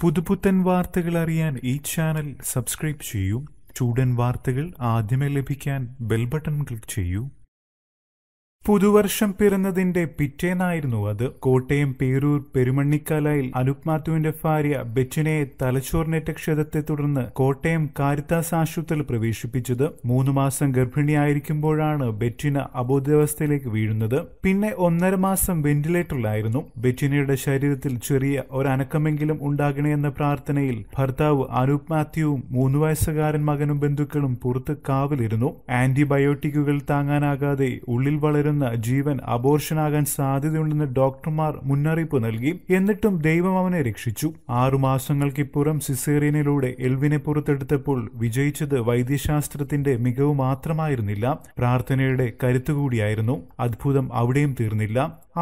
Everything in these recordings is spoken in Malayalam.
പുതുപുത്തൻ വാർത്തകൾ അറിയാൻ ഈ ചാനൽ സബ്സ്ക്രൈബ് ചെയ്യൂ ചൂടൻ വാർത്തകൾ ആദ്യമേ ലഭിക്കാൻ ബെൽ ബട്ടൺ ക്ലിക്ക് ചെയ്യൂ പുതുവർഷം പിറന്നതിന്റെ പിറ്റേന്നായിരുന്നു അത് കോട്ടയം പേരൂർ പെരുമണ്ണിക്കാലായിൽ അനൂപ് ഭാര്യ ബെച്ചിനെ തലച്ചോറിനേറ്റ ക്ഷതത്തെ തുടർന്ന് കോട്ടയം കാരിത്താസ് ആശുപത്രിയിൽ പ്രവേശിപ്പിച്ചത് മൂന്ന് മാസം ഗർഭിണിയായിരിക്കുമ്പോഴാണ് ബെറ്റിന അബോധാവസ്ഥയിലേക്ക് വീഴുന്നത് പിന്നെ ഒന്നര മാസം വെന്റിലേറ്ററിലായിരുന്നു ബെറ്റിനയുടെ ശരീരത്തിൽ ചെറിയ ഒരനക്കമെങ്കിലും ഉണ്ടാകണേ എന്ന പ്രാർത്ഥനയിൽ ഭർത്താവ് അനൂപ് മാത്യുവും മൂന്ന് വയസ്സുകാരൻ മകനും ബന്ധുക്കളും പുറത്ത് കാവിലിരുന്നു ആന്റിബയോട്ടിക്കുകൾ താങ്ങാനാകാതെ ഉള്ളിൽ വളരുന്നു നിന്ന് ജീവൻ അബോർഷനാകാൻ സാധ്യതയുണ്ടെന്ന് ഡോക്ടർമാർ മുന്നറിയിപ്പ് നൽകി എന്നിട്ടും ദൈവം അവനെ രക്ഷിച്ചു ആറുമാസങ്ങൾക്കിപ്പുറം സിസേറിയനിലൂടെ എൽവിനെ പുറത്തെടുത്തപ്പോൾ വിജയിച്ചത് വൈദ്യശാസ്ത്രത്തിന്റെ മികവ് മാത്രമായിരുന്നില്ല പ്രാർത്ഥനയുടെ കരുത്തുകൂടിയായിരുന്നു അത്ഭുതം അവിടെയും തീർന്നില്ല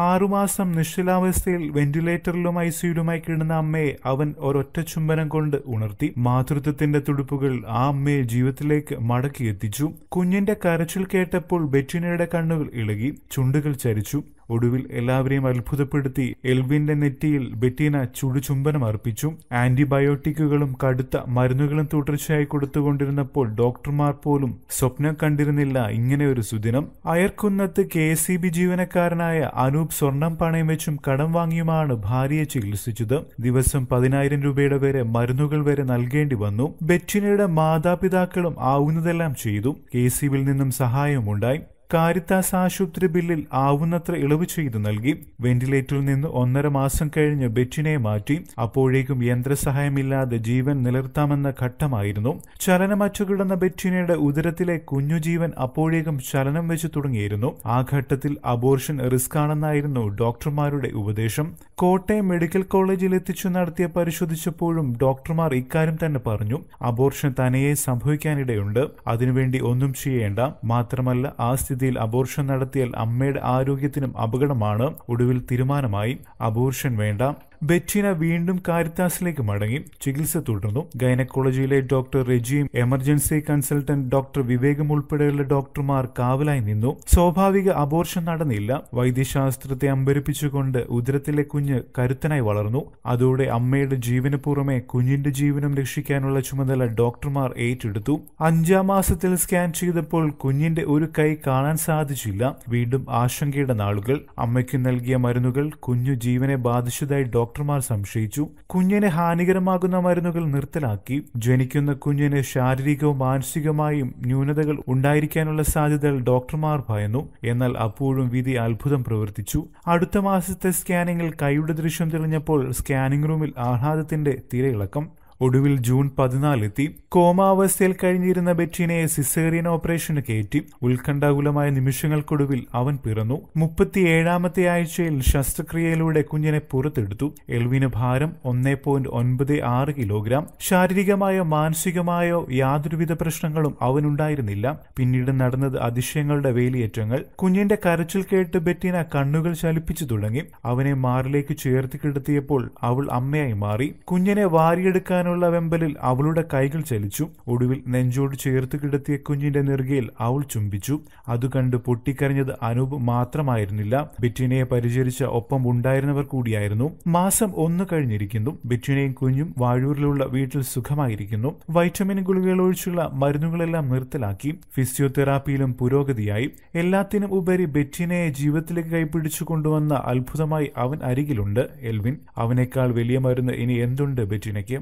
ആറുമാസം നിശ്ചലാവസ്ഥയിൽ വെന്റിലേറ്ററിലും ഐ സിയിലുമായി കിടന്ന അമ്മയെ അവൻ ഒരൊറ്റ ചുംബനം കൊണ്ട് ഉണർത്തി മാതൃത്വത്തിന്റെ തുടുപ്പുകൾ ആ അമ്മയെ ജീവിതത്തിലേക്ക് മടക്കിയെത്തിച്ചു കുഞ്ഞിന്റെ കരച്ചിൽ കേട്ടപ്പോൾ ബെറ്റിനയുടെ കണ്ണുകൾ ഇളകി നൽകി ചുണ്ടുകൾ ചരിച്ചു ഒടുവിൽ എല്ലാവരെയും അത്ഭുതപ്പെടുത്തി എൽവിന്റെ നെറ്റിയിൽ ബെറ്റീന ചുടുചുംബനം അർപ്പിച്ചു ആന്റിബയോട്ടിക്കുകളും കടുത്ത മരുന്നുകളും തുടർച്ചയായി കൊടുത്തുകൊണ്ടിരുന്നപ്പോൾ ഡോക്ടർമാർ പോലും സ്വപ്നം കണ്ടിരുന്നില്ല ഇങ്ങനെ ഒരു സുദിനം അയർക്കുന്നത്ത് കെ സി ബി ജീവനക്കാരനായ അനൂപ് സ്വർണം പണയം വെച്ചും കടം വാങ്ങിയുമാണ് ഭാര്യയെ ചികിത്സിച്ചത് ദിവസം പതിനായിരം രൂപയുടെ വരെ മരുന്നുകൾ വരെ നൽകേണ്ടി വന്നു ബെറ്റിനയുടെ മാതാപിതാക്കളും ആവുന്നതെല്ലാം ചെയ്തു കെ സി നിന്നും സഹായമുണ്ടായി കാരിത്താസ് ആശുപത്രി ബില്ലിൽ ആവുന്നത്ര ഇളവ് ചെയ്തു നൽകി വെന്റിലേറ്ററിൽ നിന്ന് ഒന്നര മാസം കഴിഞ്ഞ് ബെറ്റിനെ മാറ്റി അപ്പോഴേക്കും യന്ത്രസഹായമില്ലാതെ ജീവൻ നിലർത്താമെന്ന ഘട്ടമായിരുന്നു ചലനമറ്റു കിടന്ന ബെറ്റിനയുടെ ഉദരത്തിലെ കുഞ്ഞു ജീവൻ അപ്പോഴേക്കും ചലനം വെച്ചു തുടങ്ങിയിരുന്നു ആ ഘട്ടത്തിൽ അബോർഷൻ റിസ്ക് ആണെന്നായിരുന്നു ഡോക്ടർമാരുടെ ഉപദേശം കോട്ടയം മെഡിക്കൽ കോളേജിൽ എത്തിച്ചു നടത്തിയ പരിശോധിച്ചപ്പോഴും ഡോക്ടർമാർ ഇക്കാര്യം തന്നെ പറഞ്ഞു അബോർഷൻ തനയെ സംഭവിക്കാനിടയുണ്ട് അതിനുവേണ്ടി ഒന്നും ചെയ്യേണ്ട മാത്രമല്ല ആ സ്ഥിതി പരിസ്ഥിതിയിൽ അബോർഷൻ നടത്തിയാൽ അമ്മയുടെ ആരോഗ്യത്തിനും അപകടമാണ് ഒടുവിൽ തീരുമാനമായി അബോർഷൻ വേണ്ട ബെറ്റിന വീണ്ടും കാരിത്താസിലേക്ക് മടങ്ങി ചികിത്സ തുടർന്നു ഗൈനക്കോളജിയിലെ ഡോക്ടർ റെജിയും എമർജൻസി കൺസൾട്ടന്റ് ഡോക്ടർ വിവേകം ഉൾപ്പെടെയുള്ള ഡോക്ടർമാർ കാവലായി നിന്നു സ്വാഭാവിക അബോർഷൻ നടന്നില്ല വൈദ്യശാസ്ത്രത്തെ അമ്പരിപ്പിച്ചുകൊണ്ട് ഉദരത്തിലെ കുഞ്ഞ് കരുത്തനായി വളർന്നു അതോടെ അമ്മയുടെ ജീവന് പുറമെ കുഞ്ഞിന്റെ ജീവനും രക്ഷിക്കാനുള്ള ചുമതല ഡോക്ടർമാർ ഏറ്റെടുത്തു അഞ്ചാം മാസത്തിൽ സ്കാൻ ചെയ്തപ്പോൾ കുഞ്ഞിന്റെ ഒരു കൈ കാണാൻ സാധിച്ചില്ല വീണ്ടും ആശങ്കയുടെ നാളുകൾ അമ്മയ്ക്ക് നൽകിയ മരുന്നുകൾ കുഞ്ഞു ജീവനെ ബാധിച്ചതായി ഡോക്ടർ ഡോക്ടർമാർ സംശയിച്ചു കുഞ്ഞിനെ ഹാനികരമാകുന്ന മരുന്നുകൾ നിർത്തലാക്കി ജനിക്കുന്ന കുഞ്ഞിന് ശാരീരികവും മാനസികമായും ന്യൂനതകൾ ഉണ്ടായിരിക്കാനുള്ള സാധ്യതകൾ ഡോക്ടർമാർ ഭയന്നു എന്നാൽ അപ്പോഴും വിധി അത്ഭുതം പ്രവർത്തിച്ചു അടുത്ത മാസത്തെ സ്കാനിങ്ങിൽ കൈയുടെ ദൃശ്യം തെളിഞ്ഞപ്പോൾ സ്കാനിംഗ് റൂമിൽ ആഹ്ലാദത്തിന്റെ തിരയിളക്കം ഒടുവിൽ ജൂൺ പതിനാലെത്തി കോമാവസ്ഥയിൽ കഴിഞ്ഞിരുന്ന ബെറ്റിനെ സിസേറിയൻ ഓപ്പറേഷന് കയറ്റി ഉത്കണ്ഠാകുലമായ നിമിഷങ്ങൾക്കൊടുവിൽ അവൻ പിറന്നു മുപ്പത്തിയേഴാമത്തെ ആഴ്ചയിൽ ശസ്ത്രക്രിയയിലൂടെ കുഞ്ഞിനെ പുറത്തെടുത്തു എൽവിന് ഭാരം ഒന്നേ പോയിന്റ് ഒൻപത് ആറ് കിലോഗ്രാം ശാരീരികമായോ മാനസികമായോ യാതൊരുവിധ പ്രശ്നങ്ങളും അവനുണ്ടായിരുന്നില്ല പിന്നീട് നടന്നത് അതിശയങ്ങളുടെ വേലിയേറ്റങ്ങൾ കുഞ്ഞിന്റെ കരച്ചിൽ കേട്ട് ബെറ്റിന കണ്ണുകൾ ചലിപ്പിച്ചു തുടങ്ങി അവനെ മാറിലേക്ക് ചേർത്ത് കിടത്തിയപ്പോൾ അവൾ അമ്മയായി മാറി കുഞ്ഞിനെ വാരിയെടുക്കാൻ വിടാനുള്ള വെമ്പലിൽ അവളുടെ കൈകൾ ചലിച്ചു ഒടുവിൽ നെഞ്ചോട് ചേർത്ത് കിടത്തിയ കുഞ്ഞിന്റെ നെറുകയിൽ അവൾ ചുംബിച്ചു അത് കണ്ട് പൊട്ടിക്കരഞ്ഞത് അനൂപ് മാത്രമായിരുന്നില്ല ബിറ്റിനയെ പരിചരിച്ച ഒപ്പം ഉണ്ടായിരുന്നവർ കൂടിയായിരുന്നു മാസം ഒന്ന് കഴിഞ്ഞിരിക്കുന്നു ബിറ്റിനയും കുഞ്ഞും വാഴൂരിലുള്ള വീട്ടിൽ സുഖമായിരിക്കുന്നു വൈറ്റമിൻ ഗുളികകൾ ഒഴിച്ചുള്ള മരുന്നുകളെല്ലാം നിർത്തലാക്കി ഫിസിയോതെറാപ്പിയിലും പുരോഗതിയായി എല്ലാത്തിനും ഉപരി ബെറ്റിനയെ ജീവിതത്തിലേക്ക് കൈപിടിച്ചു കൊണ്ടുവന്ന അത്ഭുതമായി അവൻ അരികിലുണ്ട് എൽവിൻ അവനേക്കാൾ വലിയ മരുന്ന് ഇനി എന്തുണ്ട് ബെറ്റിനയ്ക്ക്